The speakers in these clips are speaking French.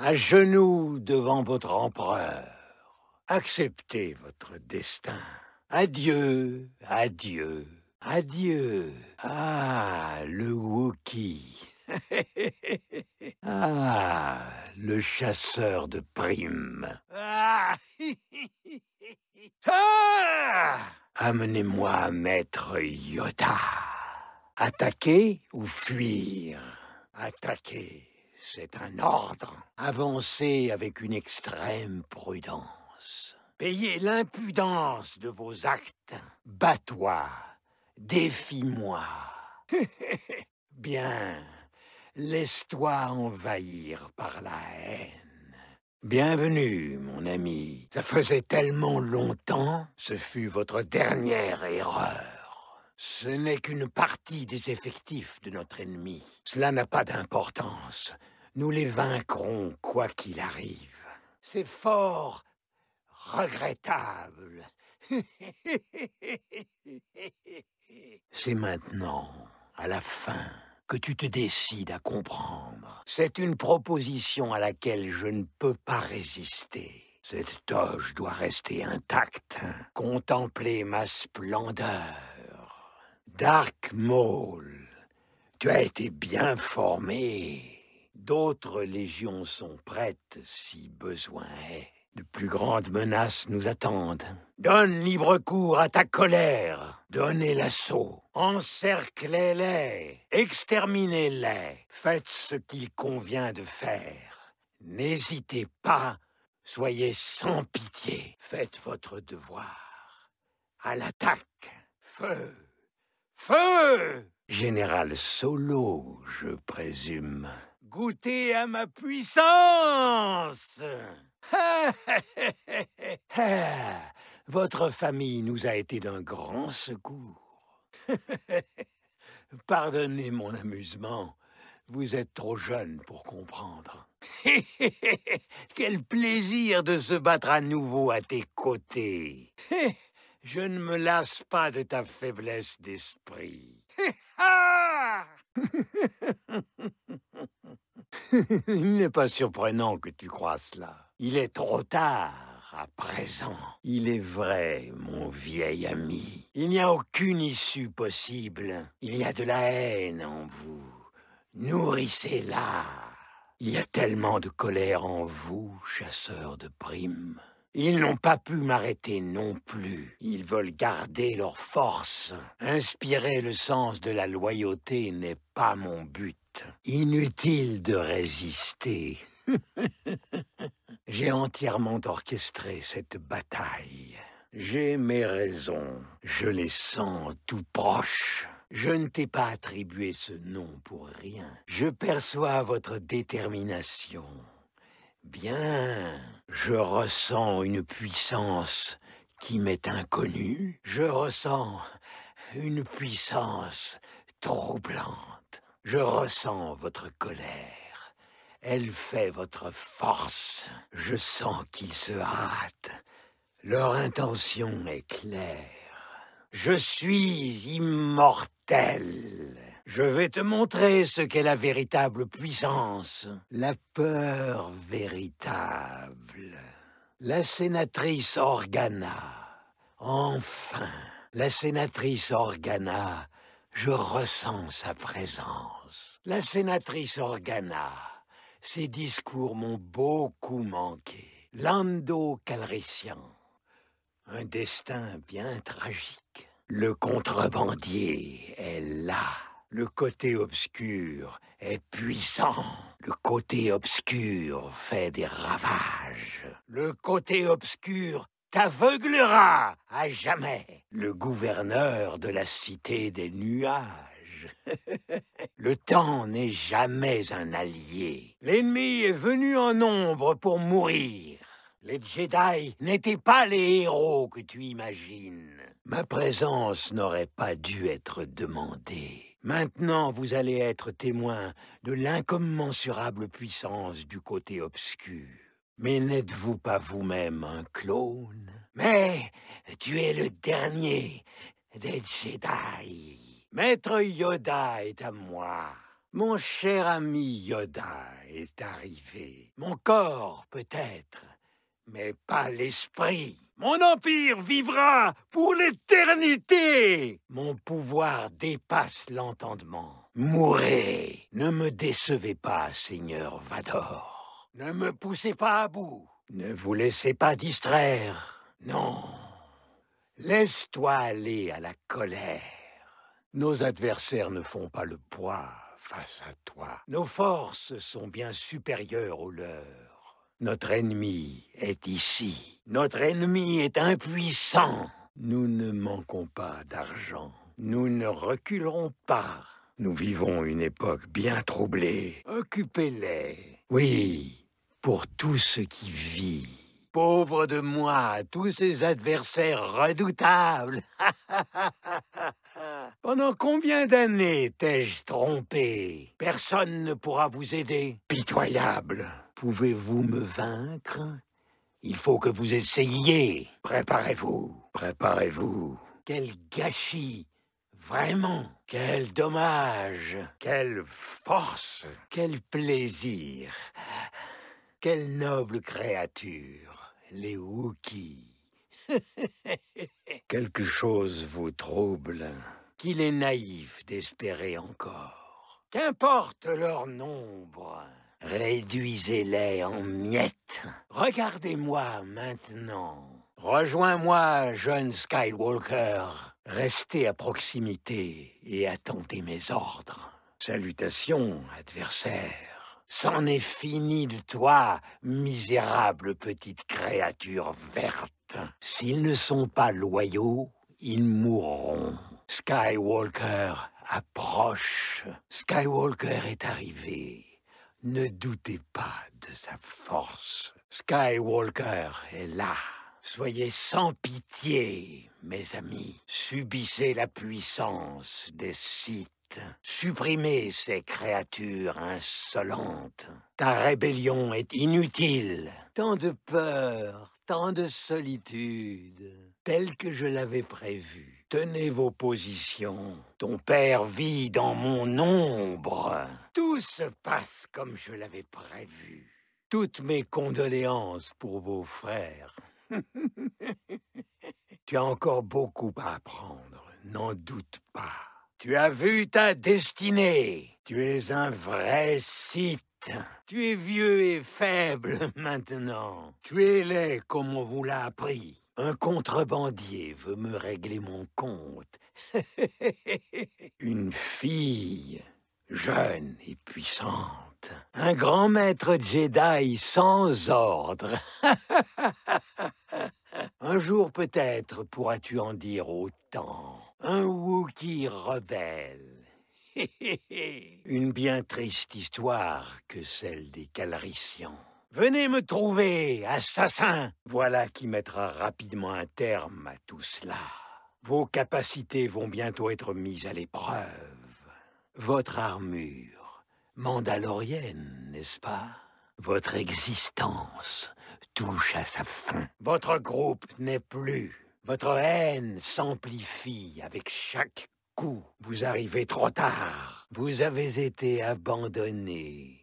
à genoux devant votre empereur. Acceptez votre destin. Adieu, adieu, adieu. Ah, le Wookie. ah, le chasseur de primes. Ah, ah Amenez-moi maître Yoda. Attaquer ou fuir Attaquer. C'est un ordre. Avancez avec une extrême prudence. Payez l'impudence de vos actes. Bats-toi. Défie-moi. Bien. Laisse-toi envahir par la haine. Bienvenue, mon ami. Ça faisait tellement longtemps. Ce fut votre dernière erreur. Ce n'est qu'une partie des effectifs de notre ennemi. Cela n'a pas d'importance. Nous les vaincrons quoi qu'il arrive. C'est fort regrettable. C'est maintenant, à la fin, que tu te décides à comprendre. C'est une proposition à laquelle je ne peux pas résister. Cette toge doit rester intacte. Contemplez ma splendeur. Dark Maul, tu as été bien formé. D'autres légions sont prêtes si besoin est. De plus grandes menaces nous attendent. Donne libre cours à ta colère. Donnez l'assaut. Encerclez-les. Exterminez-les. Faites ce qu'il convient de faire. N'hésitez pas. Soyez sans pitié. Faites votre devoir. À l'attaque. Feu. Feu Général Solo, je présume. Goûtez à ma puissance ah, Votre famille nous a été d'un grand secours. Pardonnez mon amusement, vous êtes trop jeune pour comprendre. Quel plaisir de se battre à nouveau à tes côtés je ne me lasse pas de ta faiblesse d'esprit. Il n'est pas surprenant que tu croies cela. Il est trop tard à présent. Il est vrai, mon vieil ami. Il n'y a aucune issue possible. Il y a de la haine en vous. Nourrissez-la. Il y a tellement de colère en vous, chasseur de primes. Ils n'ont pas pu m'arrêter non plus. Ils veulent garder leur force. Inspirer le sens de la loyauté n'est pas mon but. Inutile de résister. J'ai entièrement orchestré cette bataille. J'ai mes raisons. Je les sens tout proches. Je ne t'ai pas attribué ce nom pour rien. Je perçois votre détermination. Bien, je ressens une puissance qui m'est inconnue. Je ressens une puissance troublante. Je ressens votre colère. Elle fait votre force. Je sens qu'ils se hâtent. Leur intention est claire. Je suis immortel. Je vais te montrer ce qu'est la véritable puissance. La peur véritable. La sénatrice Organa. Enfin, la sénatrice Organa. Je ressens sa présence. La sénatrice Organa. Ses discours m'ont beaucoup manqué. Lando Calrissian. Un destin bien tragique. Le contrebandier est là. Le côté obscur est puissant. Le côté obscur fait des ravages. Le côté obscur t'aveuglera à jamais. Le gouverneur de la cité des nuages. Le temps n'est jamais un allié. L'ennemi est venu en nombre pour mourir. Les Jedi n'étaient pas les héros que tu imagines. Ma présence n'aurait pas dû être demandée. Maintenant, vous allez être témoin de l'incommensurable puissance du côté obscur. Mais n'êtes-vous pas vous-même un clone Mais tu es le dernier des Jedi. Maître Yoda est à moi. Mon cher ami Yoda est arrivé. Mon corps, peut-être, mais pas l'esprit. Mon empire vivra pour l'éternité. Mon pouvoir dépasse l'entendement. Mourez. Ne me décevez pas, Seigneur Vador. Ne me poussez pas à bout. Ne vous laissez pas distraire. Non. Laisse-toi aller à la colère. Nos adversaires ne font pas le poids face à toi. Nos forces sont bien supérieures aux leurs. Notre ennemi est ici. Notre ennemi est impuissant. Nous ne manquons pas d'argent. Nous ne reculerons pas. Nous vivons une époque bien troublée. Occupez-les. Oui, pour tout ce qui vit. Pauvre de moi, tous ces adversaires redoutables. Pendant combien d'années t'ai-je trompé Personne ne pourra vous aider. Pitoyable. Pouvez-vous me vaincre Il faut que vous essayiez. Préparez-vous, préparez-vous. Quel gâchis Vraiment Quel dommage Quelle force Quel plaisir Quelle noble créature Les Wookiees Quelque chose vous trouble. Qu'il est naïf d'espérer encore. Qu'importe leur nombre réduisez-les en miettes. Regardez-moi maintenant. Rejoins-moi, jeune Skywalker. Restez à proximité et attendez mes ordres. Salutations, adversaire. C'en est fini de toi, misérable petite créature verte. S'ils ne sont pas loyaux, ils mourront. Skywalker approche. Skywalker est arrivé. Ne doutez pas de sa force. Skywalker est là. Soyez sans pitié, mes amis. Subissez la puissance des Sith. Supprimez ces créatures insolentes. Ta rébellion est inutile. Tant de peur, tant de solitude, telle que je l'avais prévue. Tenez vos positions. Ton père vit dans mon ombre. Tout se passe comme je l'avais prévu. Toutes mes condoléances pour vos frères. tu as encore beaucoup à apprendre, n'en doute pas. Tu as vu ta destinée. Tu es un vrai site. Tu es vieux et faible maintenant. Tu es laid comme on vous l'a appris. Un contrebandier veut me régler mon compte. Une fille jeune et puissante. Un grand maître Jedi sans ordre. Un jour peut-être pourras-tu en dire autant. Un Wookiee rebelle. Une bien triste histoire que celle des Calrissians. Venez me trouver, assassin Voilà qui mettra rapidement un terme à tout cela. Vos capacités vont bientôt être mises à l'épreuve. Votre armure, mandalorienne, n'est-ce pas Votre existence touche à sa fin. Votre groupe n'est plus. Votre haine s'amplifie avec chaque coup. Vous arrivez trop tard. Vous avez été abandonné.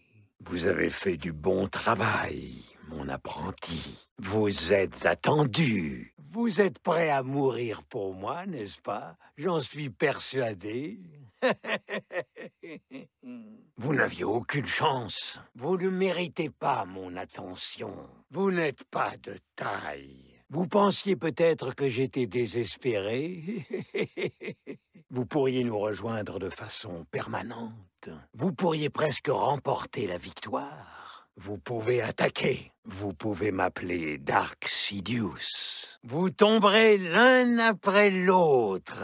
Vous avez fait du bon travail, mon apprenti. Vous êtes attendu. Vous êtes prêt à mourir pour moi, n'est-ce pas J'en suis persuadé. Vous n'aviez aucune chance. Vous ne méritez pas mon attention. Vous n'êtes pas de taille. Vous pensiez peut-être que j'étais désespéré. Vous pourriez nous rejoindre de façon permanente. Vous pourriez presque remporter la victoire. Vous pouvez attaquer. Vous pouvez m'appeler Dark Sidious. Vous tomberez l'un après l'autre.